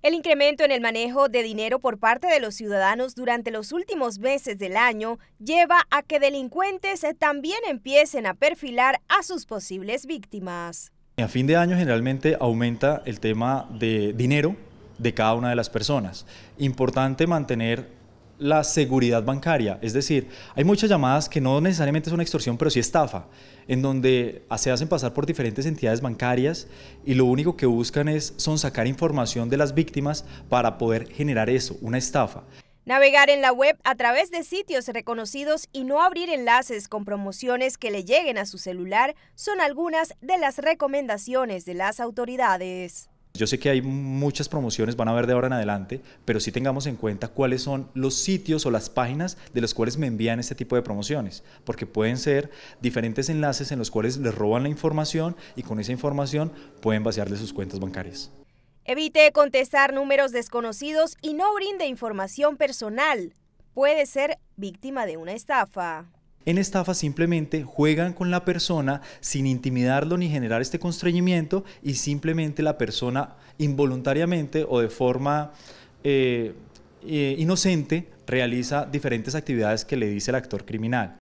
El incremento en el manejo de dinero por parte de los ciudadanos durante los últimos meses del año lleva a que delincuentes también empiecen a perfilar a sus posibles víctimas. A fin de año generalmente aumenta el tema de dinero de cada una de las personas. Importante mantener la seguridad bancaria. Es decir, hay muchas llamadas que no necesariamente es una extorsión, pero sí estafa, en donde se hacen pasar por diferentes entidades bancarias y lo único que buscan es son sacar información de las víctimas para poder generar eso, una estafa. Navegar en la web a través de sitios reconocidos y no abrir enlaces con promociones que le lleguen a su celular son algunas de las recomendaciones de las autoridades. Yo sé que hay muchas promociones, van a ver de ahora en adelante, pero sí tengamos en cuenta cuáles son los sitios o las páginas de los cuales me envían este tipo de promociones, porque pueden ser diferentes enlaces en los cuales les roban la información y con esa información pueden vaciarle sus cuentas bancarias. Evite contestar números desconocidos y no brinde información personal. Puede ser víctima de una estafa. En estafa simplemente juegan con la persona sin intimidarlo ni generar este constreñimiento y simplemente la persona involuntariamente o de forma eh, eh, inocente realiza diferentes actividades que le dice el actor criminal.